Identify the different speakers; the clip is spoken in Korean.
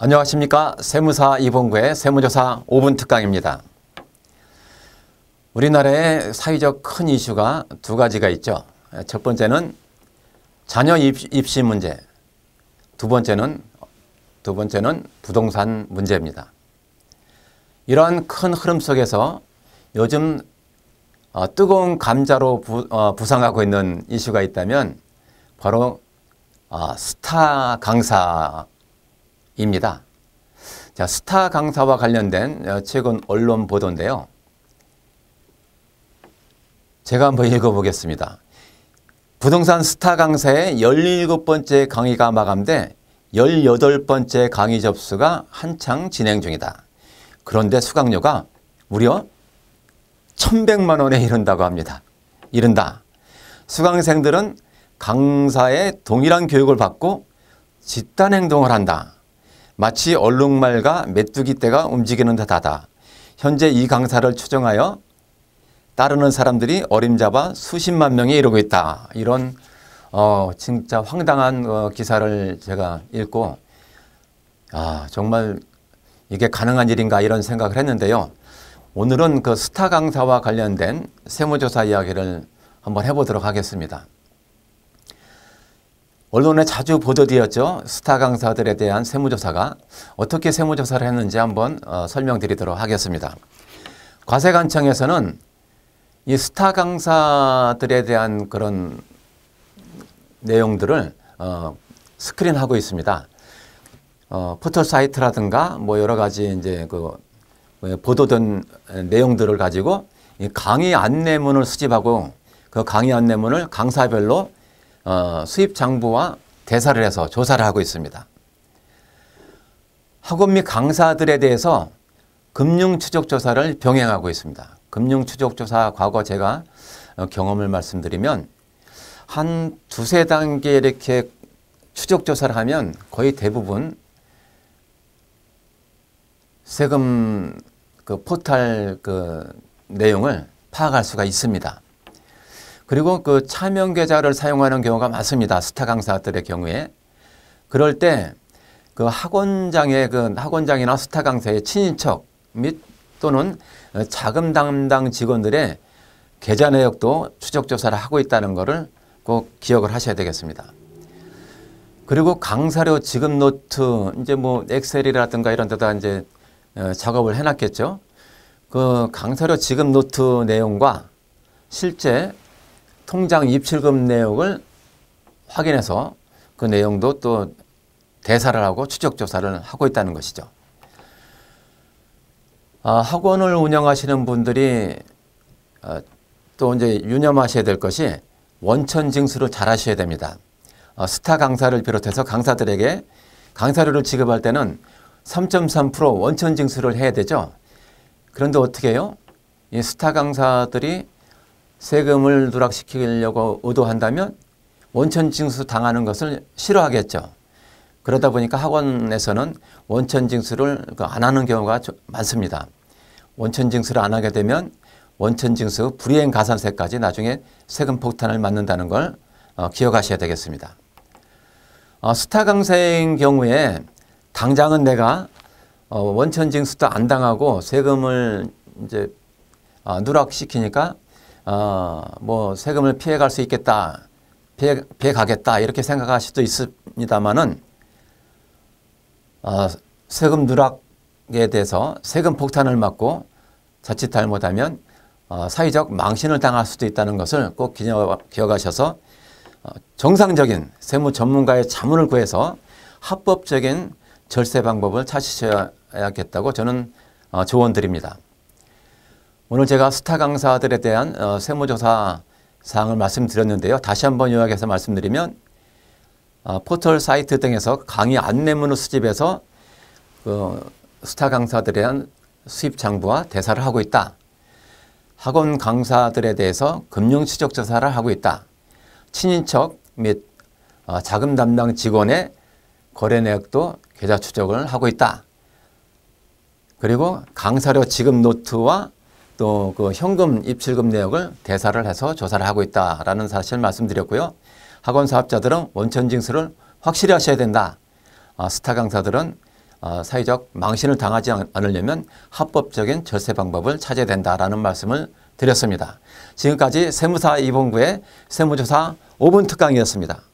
Speaker 1: 안녕하십니까. 세무사 이봉구의 세무조사 5분 특강입니다. 우리나라의 사회적 큰 이슈가 두 가지가 있죠. 첫 번째는 자녀 입시 문제, 두 번째는 두 번째는 부동산 문제입니다. 이러한 큰 흐름 속에서 요즘 어, 뜨거운 감자로 부, 어, 부상하고 있는 이슈가 있다면 바로 어, 스타 강사 입니다. 자, 스타 강사와 관련된 어, 최근 언론 보도인데요. 제가 한번 읽어보겠습니다. 부동산 스타 강사의 17번째 강의가 마감돼 18번째 강의 접수가 한창 진행 중이다. 그런데 수강료가 무려 1,100만 원에 이른다고 합니다. 이른다. 수강생들은 강사의 동일한 교육을 받고 집단 행동을 한다. 마치 얼룩말과 메뚜기 떼가 움직이는 듯하다. 현재 이 강사를 추정하여 따르는 사람들이 어림잡아 수십만 명이 이러고 있다. 이런 어, 진짜 황당한 어, 기사를 제가 읽고 아 정말 이게 가능한 일인가 이런 생각을 했는데요. 오늘은 그 스타 강사와 관련된 세무조사 이야기를 한번 해보도록 하겠습니다. 언론에 자주 보도되었죠. 스타 강사들에 대한 세무조사가 어떻게 세무조사를 했는지 한번 어, 설명드리도록 하겠습니다. 과세관청에서는 이 스타 강사들에 대한 그런 내용들을 어, 스크린하고 있습니다. 어, 포털 사이트라든가 뭐 여러 가지 이제 그 뭐 보도된 내용들을 가지고 강의 안내문을 수집하고 그 강의 안내문을 강사별로 어, 수입 장부와 대사를 해서 조사를 하고 있습니다. 학원 및 강사들에 대해서 금융추적조사를 병행하고 있습니다. 금융추적조사 과거 제가 어, 경험을 말씀드리면 한 두세 단계 이렇게 추적조사를 하면 거의 대부분 세금 그 포탈 그 내용을 파악할 수가 있습니다. 그리고 그 차명 계좌를 사용하는 경우가 많습니다. 스타 강사들의 경우에. 그럴 때 그 학원장의 그 학원장이나 스타 강사의 친인척 및 또는 자금 담당 직원들의 계좌 내역도 추적 조사를 하고 있다는 것을 꼭 기억을 하셔야 되겠습니다. 그리고 강사료 지급 노트 이제 뭐 엑셀이라든가 이런 데다 이제 어, 작업을 해놨겠죠. 그 강사료 지급 노트 내용과 실제 통장 입출금 내역을 확인해서 그 내용도 또 대사를 하고 추적 조사를 하고 있다는 것이죠. 아, 학원을 운영하시는 분들이 아, 또 이제 유념하셔야 될 것이 원천 징수를 잘 하셔야 됩니다. 아, 스타 강사를 비롯해서 강사들에게 강사료를 지급할 때는 3.3% 원천 징수를 해야 되죠. 그런데 어떻게 해요? 이 스타 강사들이 세금을 누락시키려고 의도한다면 원천징수 당하는 것을 싫어하겠죠. 그러다 보니까 학원에서는 원천징수를 그 안 하는 경우가 많습니다. 원천징수를 안 하게 되면 원천징수 불이행 가산세까지 나중에 세금 폭탄을 맞는다는 걸 어, 기억하셔야 되겠습니다. 어, 스타 강세인 경우에 당장은 내가 어, 원천징수도 안 당하고 세금을 이제 누락시키니까 어, 뭐 세금을 피해갈 수 있겠다, 피해, 피해 가겠다 이렇게 생각할 수도 있습니다만은 어, 세금 누락에 대해서 세금 폭탄을 맞고 자칫 잘못하면 어, 사회적 망신을 당할 수도 있다는 것을 꼭 기억, 하셔서 어, 정상적인 세무 전문가의 자문을 구해서 합법적인 절세 방법을 찾으셔야겠다고 저는 어, 조언드립니다. 오늘 제가 스타 강사들에 대한 어, 세무조사 사항을 말씀드렸는데요. 다시 한번 요약해서 말씀드리면 어, 포털 사이트 등에서 강의 안내문을 수집해서 그 스타 강사들에 대한 수입 장부와 대사를 하고 있다. 학원 강사들에 대해서 금융 추적 조사를 하고 있다. 친인척 및 어, 자금 담당 직원의 거래 내역도 계좌 추적을 하고 있다. 그리고 강사료 지급 노트와 또그 현금 입출금 내역을 대사를 해서 조사를 하고 있다라는 사실 말씀드렸고요. 학원 사업자들은 원천 징수를 확실히 하셔야 된다. 아, 스타 강사들은 아, 사회적 망신을 당하지 않으려면 합법적인 절세 방법을 찾아야 된다라는 말씀을 드렸습니다. 지금까지 세무사 이봉구의 세무조사 5분 특강이었습니다.